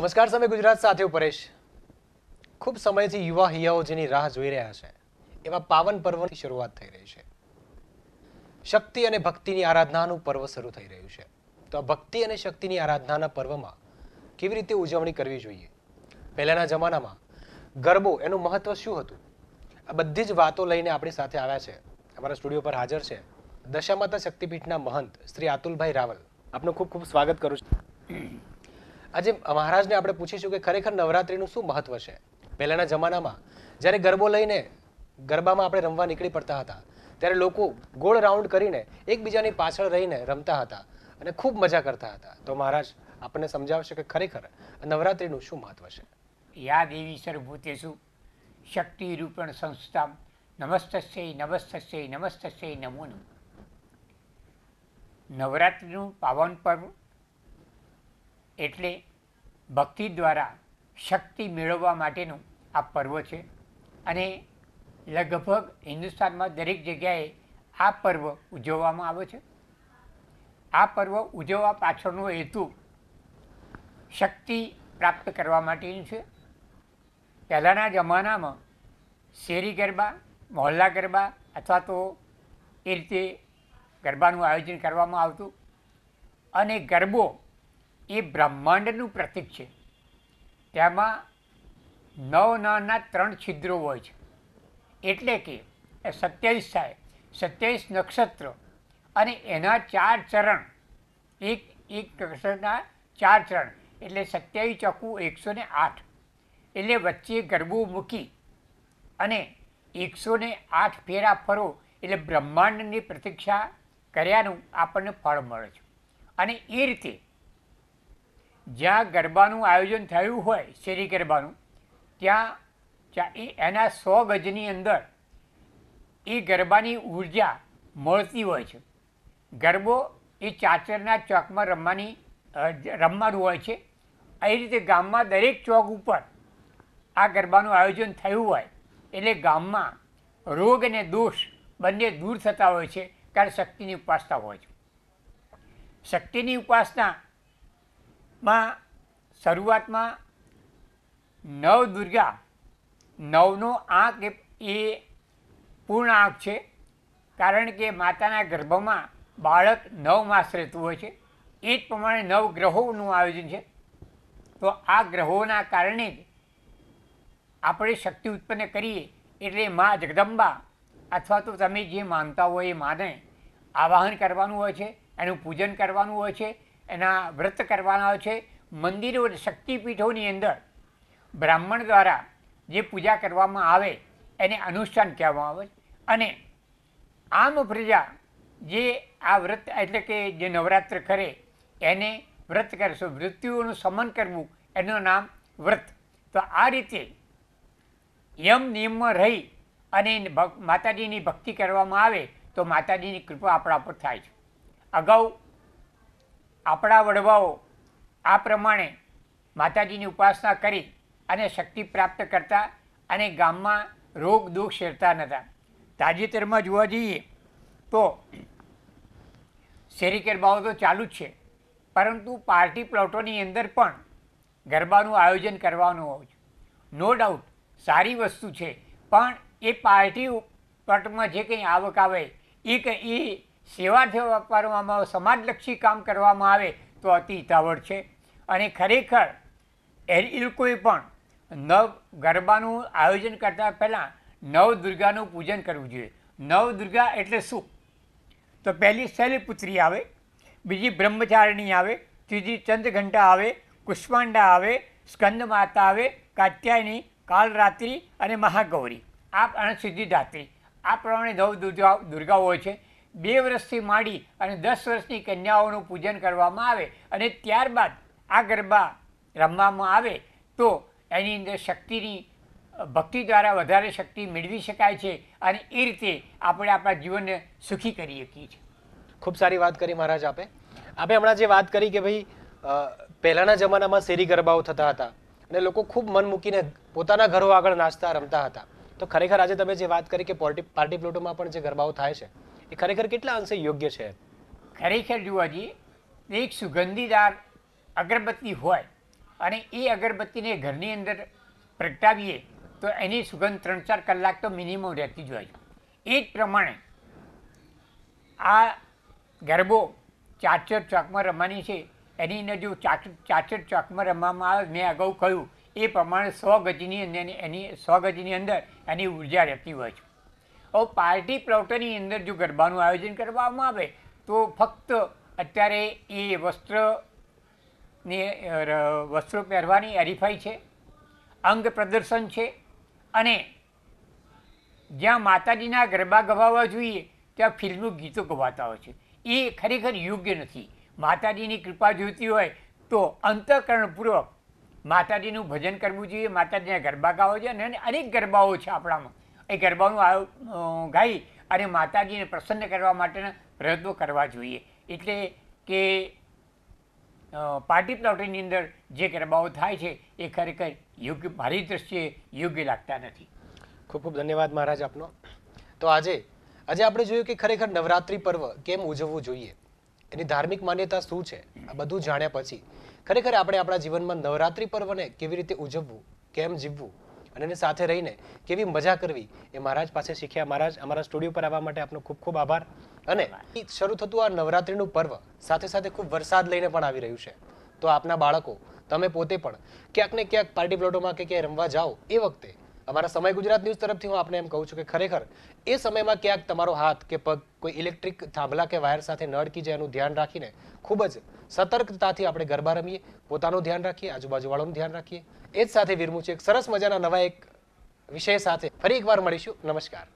નમસ્કાર સામે ગુજરાત સાથે પરેશ ખૂબ સમયથી યુવા હૈયાઓ જેની રાહ જોઈ રહ્યા છે એવા પાવન પર્વની શરૂઆત થઈ રહી છે શક્તિ અને ભક્તિની આરાધનાનું પર્વ શરૂ થઈ રહ્યું છે તો આ ભક્તિ અને શક્તિની આરાધનાના પર્વમાં કેવી રીતે ઉજવણી કરવી જોઈએ પહેલાના જમાનામાં ગરબો એનું મહત્વ શું હતું આ બધી જ વાતો લઈને આપણી સાથે આવ્યા છે અમારા સ્ટુડિયો પર હાજર છે દશામાતા શક્તિપીઠના મહંત શ્રી આતુલભાઈ રાવલ આપનું ખૂબ ખૂબ સ્વાગત કરું છું આજે મહારાજને આપણે પૂછીશું કે ખરેખર નવરાત્રિનું શું મહત્વ છે પહેલાંના જમાનામાં જ્યારે ગરબો લઈને ગરબામાં આપણે રમવા નીકળી પડતા હતા ત્યારે લોકો ગોળ રાઉન્ડ કરીને એકબીજાની પાછળ રહીને રમતા હતા અને ખૂબ મજા કરતા હતા તો મહારાજ આપણને સમજાવશે કે ખરેખર નવરાત્રિનું શું મહત્વ છે યાદ એવી સર્વભૂતેશુ શક્તિ રૂપણ સંસ્થા નમસ્તસ્ય નમસ્તસ્ય નમસ્તસ્ય નમો નમ નવરાત્રિનું પાવન પર્વ એટલે ભક્તિ દ્વારા શક્તિ મેળવવા માટેનું આ પર્વ છે અને લગભગ હિન્દુસ્તાનમાં દરેક જગ્યાએ આ પર્વ ઉજવવામાં આવે છે આ પર્વ ઉજવવા પાછળનો હેતુ શક્તિ પ્રાપ્ત કરવા માટેનું છે પહેલાંના જમાનામાં શેરી ગરબા મહોલ્લા ગરબા અથવા તો એ રીતે ગરબાનું આયોજન કરવામાં આવતું અને ગરબો એ બ્રહ્માંડનું પ્રતીક છે તેમાં નવ નાના ત્રણ છિદ્રો હોય છે એટલે કે સત્યાવીસ થાય સત્યાવીસ નક્ષત્ર અને એના ચાર ચરણ એક એક નક્ષત્રના ચાર ચરણ એટલે સત્યાવીસ ચોખ્ખું એકસો ને આઠ એટલે વચ્ચે ગરબો મૂકી અને એકસો ને આઠ ફેરા ફરો એટલે બ્રહ્માંડની પ્રતીક્ષા કર્યાનું આપણને ફળ મળે છે અને એ રીતે જ્યાં ગરબાનું આયોજન થયું હોય શેરી ગરબાનું ત્યાં એના સો ગજની અંદર એ ગરબાની ઉર્જા મળતી હોય છે ગરબો એ ચાચરના ચોકમાં રમવાની રમવાનું હોય છે એ રીતે ગામમાં દરેક ચોક ઉપર આ ગરબાનું આયોજન થયું હોય એટલે ગામમાં રોગ અને દોષ બંને દૂર થતા હોય છે ત્યારે શક્તિની ઉપાસના હોય છે શક્તિની ઉપાસના માં શરૂઆતમાં નવ દુર્ગા નવનો આંખ એ પૂર્ણ આંખ છે કારણ કે માતાના ગર્ભમાં બાળક નવ માસ રહેતું હોય છે એ જ પ્રમાણે નવ ગ્રહોનું આયોજન છે તો આ ગ્રહોના કારણે જ આપણે શક્તિ ઉત્પન્ન કરીએ એટલે મા જગદંબા અથવા તો તમે જે માનતા હોય એ માને આવાહન કરવાનું હોય છે એનું પૂજન કરવાનું હોય છે એના વ્રત કરવાના છે મંદિરો શક્તિપીઠોની અંદર બ્રાહ્મણ દ્વારા જે પૂજા કરવામાં આવે એને અનુષ્ઠાન કહેવામાં આવે છે અને આમ પ્રજા જે આ વ્રત એટલે કે જે નવરાત્ર કરે એને વ્રત કરશો મૃત્યુઓનું સમન કરવું એનું નામ વ્રત તો આ રીતે યમ નિયમમાં રહી અને માતાજીની ભક્તિ કરવામાં આવે તો માતાજીની કૃપા આપણા પર થાય છે અગાઉ આપણા વડવાઓ આ પ્રમાણે માતાજીની ઉપાસના કરી અને શક્તિ પ્રાપ્ત કરતા અને ગામમાં રોગ દુઃખ શેરતા નહોતા તાજેતરમાં જોવા જઈએ તો શેરી ગરબાઓ તો ચાલુ જ છે પરંતુ પાર્ટી પ્લોટોની અંદર પણ ગરબાનું આયોજન કરવાનું હોય છે નો ડાઉટ સારી વસ્તુ છે પણ એ પાર્ટી પ્લોટમાં જે કંઈ આવક આવે એ કંઈ એ સેવા વ્યાપારમાં સમાજલક્ષી કામ કરવામાં આવે તો અતિ ઇતાવળ છે અને ખરેખર એ લોકોએ પણ નવ ગરબાનું આયોજન કરતા પહેલાં નવ દુર્ગાનું પૂજન કરવું જોઈએ નવ દુર્ગા એટલે શું તો પહેલી શૈલીપુત્રી આવે બીજી બ્રહ્મચારિણી આવે ત્રીજી ચંદ્રઘંટા આવે કુષ્માંડા આવે સ્કંદ માતા આવે કાત્યાયની કાલરાત્રિ અને મહાગૌરી આ અણસિદ્ધિદાત્રી આ પ્રમાણે નવ દુર્ગા દુર્ગાઓ હોય છે બે વર્ષથી માંડી અને દસ વર્ષની કન્યાઓનું પૂજન કરવામાં આવે અને ત્યારબાદ આ ગરબા રમવામાં આવે તો એની અંદર શક્તિની ભક્તિ દ્વારા વધારે શક્તિ મેળવી શકાય છે અને એ રીતે આપણે આપણા જીવનને સુખી કરી શકીએ છીએ ખૂબ સારી વાત કરી મહારાજ આપે આપણે હમણાં જે વાત કરી કે ભાઈ પહેલાંના જમાનામાં શેરી ગરબાઓ થતા હતા અને લોકો ખૂબ મન મૂકીને પોતાના ઘરો આગળ નાચતા રમતા હતા તો ખરેખર આજે તમે જે વાત કરી કે પાર્ટી પ્લોટોમાં પણ જે ગરબાઓ થાય છે એ ખરેખર કેટલા અંશે યોગ્ય છે ખરેખર જોવા જઈએ એક સુગંધીદાર અગરબત્તી હોય અને એ અગરબત્તીને ઘરની અંદર પ્રગટાવીએ તો એની સુગંધ ત્રણ ચાર કલાક તો મિનિમમ રહેતી જ હોય એ જ પ્રમાણે આ ગરબો ચાચર ચોકમાં રમવાની છે એની અંદર જો ચાચર ચોકમાં રમવામાં આવે મેં અગાઉ કહ્યું એ પ્રમાણે સો ગજની અંદર એની સો ગજની અંદર એની ઉર્જા રહેતી હોય છે હવે પાર્ટી પ્રવટનની અંદર જો ગરબાનું આયોજન કરવામાં આવે તો ફક્ત અત્યારે એ વસ્ત્ર વસ્ત્રો પહેરવાની હરીફાઈ છે અંગ પ્રદર્શન છે અને જ્યાં માતાજીના ગરબા ગવાવા જોઈએ ત્યાં ફિલ્મનું ગીતો ગવાતા હોય છે એ ખરેખર યોગ્ય નથી માતાજીની કૃપા જોઈતી હોય તો અંતઃકરણપૂર્વક માતાજીનું ભજન કરવું જોઈએ માતાજીના ગરબા ગાવા જોઈએ અને અનેક ગરબાઓ છે આપણામાં એ ગરબાનું આયોજન ગાઈ અને માતાજીને પ્રસન્ન કરવા માટેના પ્રયત્નો કરવા જોઈએ એટલે કે પાર્ટી પ્લોટની અંદર જે ગરબાઓ થાય છે એ ખરેખર યોગ્ય મારી દ્રષ્ટિએ યોગ્ય લાગતા નથી ખૂબ ખૂબ ધન્યવાદ મહારાજ આપનો તો આજે આજે આપણે જોયું કે ખરેખર નવરાત્રિ પર્વ કેમ ઉજવવું જોઈએ એની ધાર્મિક માન્યતા શું છે આ બધું જાણ્યા પછી ખરેખર આપણે આપણા જીવનમાં નવરાત્રિ પર્વને કેવી રીતે ઉજવવું કેમ જીવવું અને એની સાથે રહીને કેવી મજા કરવી એ મહારાજ પાસે શીખ્યા મહારાજ અમારા સ્ટુડિયો પર આવવા માટે આપનો ખૂબ ખૂબ આભાર અને શરૂ થતું આ નવરાત્રિનું પર્વ સાથે સાથે ખૂબ વરસાદ લઈને પણ આવી રહ્યું છે તો આપના બાળકો તમે પોતે પણ ક્યાંક ને ક્યાંક પાર્ટી પ્લોટોમાં કે ક્યાંય રમવા જાઓ એ વખતે અમારા સમય ગુજરાત ન્યૂઝ તરફથી હું આપને એમ કહું છું કે ખરેખર એ સમયમાં ક્યાંક તમારો હાથ કે પગ કોઈ ઇલેક્ટ્રિક થાંભલા કે વાયર સાથે ન અડકી જાય એનું ધ્યાન રાખીને ખૂબ જ સતર્કતાથી આપણે ગરબા રમીએ પોતાનું ધ્યાન રાખીએ આજુબાજુવાળાનું ધ્યાન રાખીએ એ જ સાથે વિરમું છું એક સરસ મજાના નવા એક વિષય સાથે ફરી એકવાર મળીશું નમસ્કાર